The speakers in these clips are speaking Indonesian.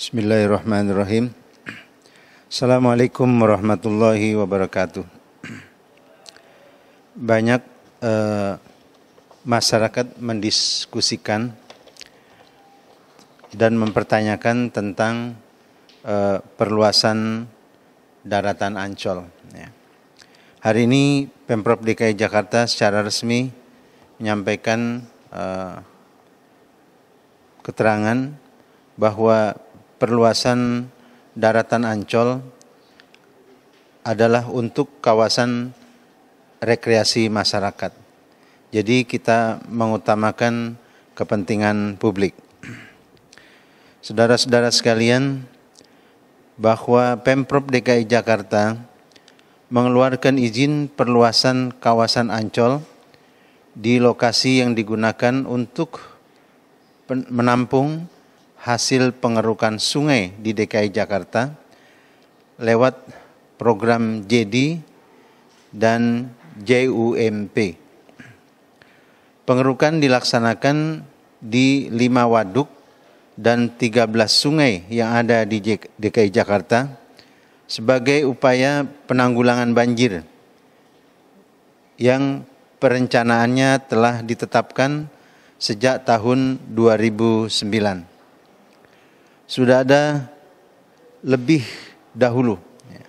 Bismillahirrahmanirrahim. Assalamualaikum warahmatullahi wabarakatuh. Banyak eh, masyarakat mendiskusikan dan mempertanyakan tentang eh, perluasan daratan Ancol. Ya. Hari ini Pemprov DKI Jakarta secara resmi menyampaikan eh, keterangan bahwa perluasan daratan Ancol adalah untuk kawasan rekreasi masyarakat. Jadi kita mengutamakan kepentingan publik. Saudara-saudara sekalian, bahwa Pemprov DKI Jakarta mengeluarkan izin perluasan kawasan Ancol di lokasi yang digunakan untuk menampung hasil pengerukan sungai di DKI Jakarta lewat program JD dan JUMP. Pengerukan dilaksanakan di lima waduk dan 13 sungai yang ada di DKI Jakarta sebagai upaya penanggulangan banjir yang perencanaannya telah ditetapkan sejak tahun 2009 sudah ada lebih dahulu ya,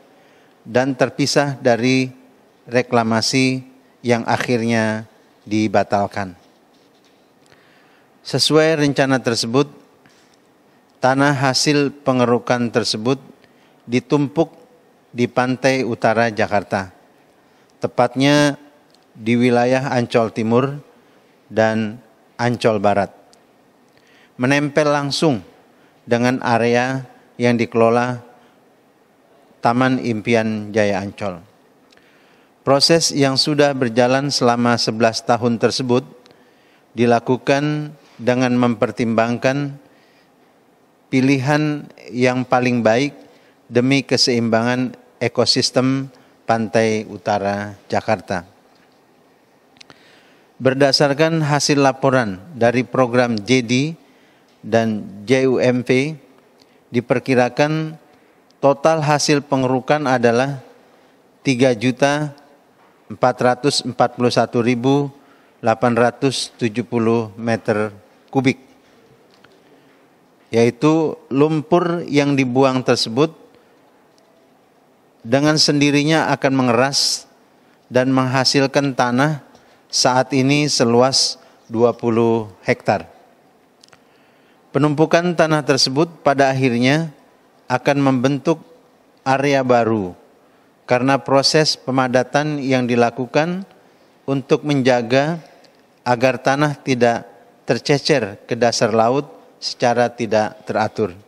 dan terpisah dari reklamasi yang akhirnya dibatalkan. Sesuai rencana tersebut, tanah hasil pengerukan tersebut ditumpuk di pantai utara Jakarta, tepatnya di wilayah Ancol Timur dan Ancol Barat. Menempel langsung dengan area yang dikelola Taman Impian Jaya Ancol. Proses yang sudah berjalan selama 11 tahun tersebut dilakukan dengan mempertimbangkan pilihan yang paling baik demi keseimbangan ekosistem pantai utara Jakarta. Berdasarkan hasil laporan dari program JEDI dan JUMP diperkirakan total hasil pengerukan adalah 3.441.870 juta meter kubik yaitu lumpur yang dibuang tersebut dengan sendirinya akan mengeras dan menghasilkan tanah saat ini seluas 20 hektar. Penumpukan tanah tersebut pada akhirnya akan membentuk area baru karena proses pemadatan yang dilakukan untuk menjaga agar tanah tidak tercecer ke dasar laut secara tidak teratur.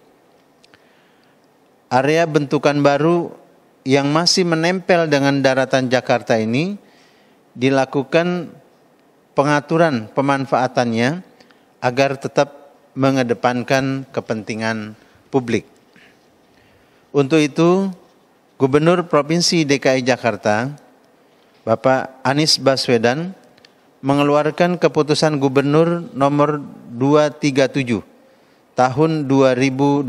Area bentukan baru yang masih menempel dengan daratan Jakarta ini dilakukan pengaturan pemanfaatannya agar tetap mengedepankan kepentingan publik. Untuk itu, Gubernur Provinsi DKI Jakarta, Bapak Anies Baswedan, mengeluarkan keputusan Gubernur nomor 237 tahun 2020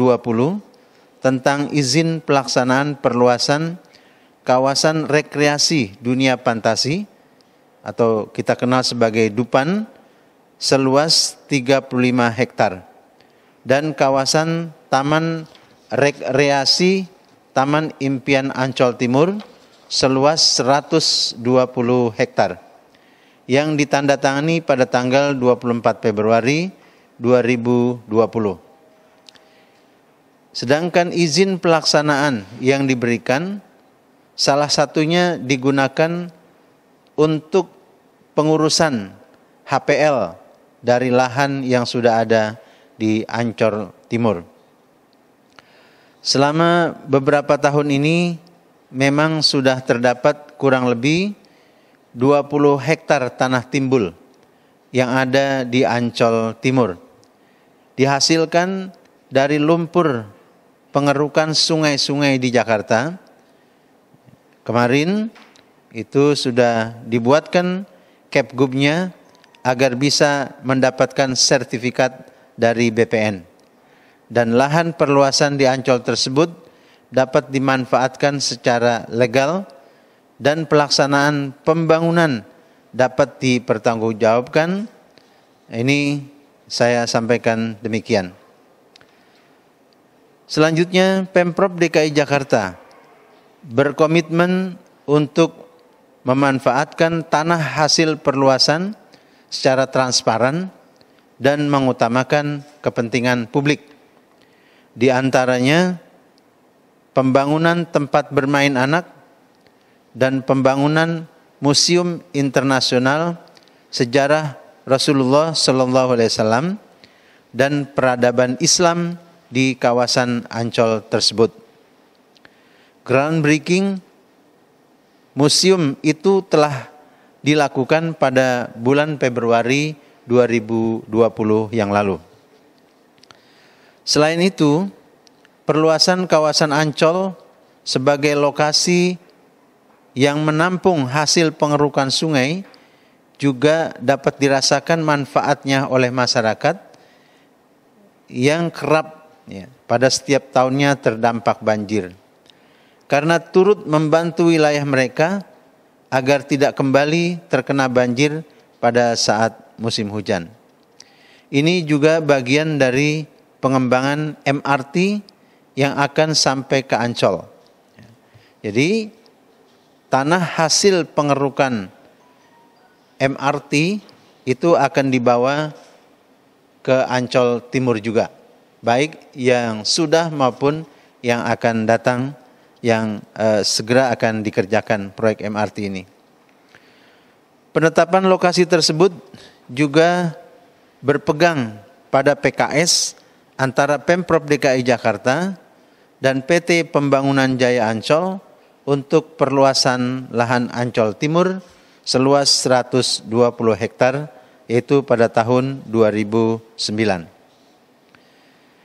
tentang izin pelaksanaan perluasan kawasan rekreasi dunia fantasi atau kita kenal sebagai Dupan seluas 35 hektar dan kawasan Taman Rekreasi Taman Impian Ancol Timur seluas 120 hektar yang ditandatangani pada tanggal 24 Februari 2020. Sedangkan izin pelaksanaan yang diberikan salah satunya digunakan untuk pengurusan HPL dari lahan yang sudah ada di Ancor Timur. Selama beberapa tahun ini memang sudah terdapat kurang lebih 20 hektar tanah timbul yang ada di Ancol Timur. Dihasilkan dari lumpur pengerukan sungai-sungai di Jakarta. Kemarin itu sudah dibuatkan kepgubnya agar bisa mendapatkan sertifikat dari BPN. Dan lahan perluasan di Ancol tersebut dapat dimanfaatkan secara legal dan pelaksanaan pembangunan dapat dipertanggungjawabkan. Ini saya sampaikan demikian. Selanjutnya, Pemprov DKI Jakarta berkomitmen untuk memanfaatkan tanah hasil perluasan secara transparan dan mengutamakan kepentingan publik. Di antaranya pembangunan tempat bermain anak dan pembangunan Museum Internasional Sejarah Rasulullah Sallallahu Alaihi Wasallam dan peradaban Islam di kawasan Ancol tersebut. Groundbreaking museum itu telah dilakukan pada bulan Februari 2020 yang lalu. Selain itu, perluasan kawasan Ancol sebagai lokasi yang menampung hasil pengerukan sungai juga dapat dirasakan manfaatnya oleh masyarakat yang kerap ya, pada setiap tahunnya terdampak banjir. Karena turut membantu wilayah mereka agar tidak kembali terkena banjir pada saat musim hujan. Ini juga bagian dari pengembangan MRT yang akan sampai ke Ancol. Jadi tanah hasil pengerukan MRT itu akan dibawa ke Ancol Timur juga, baik yang sudah maupun yang akan datang yang uh, segera akan dikerjakan proyek MRT ini. Penetapan lokasi tersebut juga berpegang pada PKS antara Pemprov DKI Jakarta dan PT Pembangunan Jaya Ancol untuk perluasan lahan Ancol Timur seluas 120 hektar yaitu pada tahun 2009.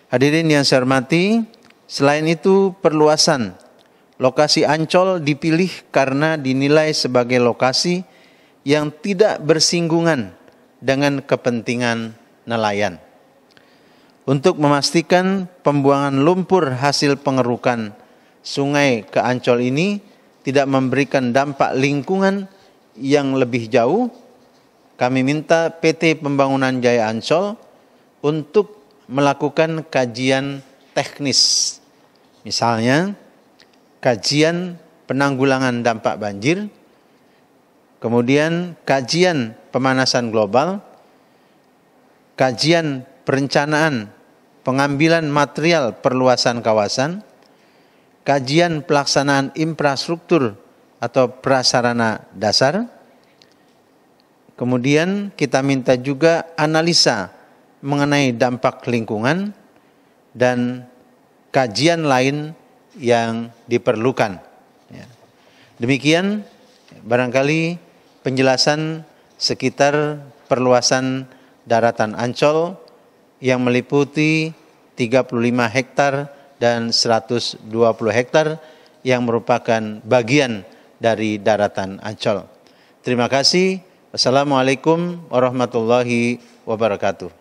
Hadirin yang saya hormati, selain itu perluasan Lokasi Ancol dipilih karena dinilai sebagai lokasi yang tidak bersinggungan dengan kepentingan nelayan. Untuk memastikan pembuangan lumpur hasil pengerukan sungai ke Ancol ini tidak memberikan dampak lingkungan yang lebih jauh, kami minta PT Pembangunan Jaya Ancol untuk melakukan kajian teknis. Misalnya, kajian penanggulangan dampak banjir, kemudian kajian pemanasan global, kajian perencanaan pengambilan material perluasan kawasan, kajian pelaksanaan infrastruktur atau prasarana dasar. Kemudian kita minta juga analisa mengenai dampak lingkungan dan kajian lain yang diperlukan. Ya. Demikian barangkali penjelasan sekitar perluasan daratan Ancol yang meliputi 35 hektar dan 120 hektar yang merupakan bagian dari daratan Ancol. Terima kasih. Wassalamualaikum warahmatullahi wabarakatuh.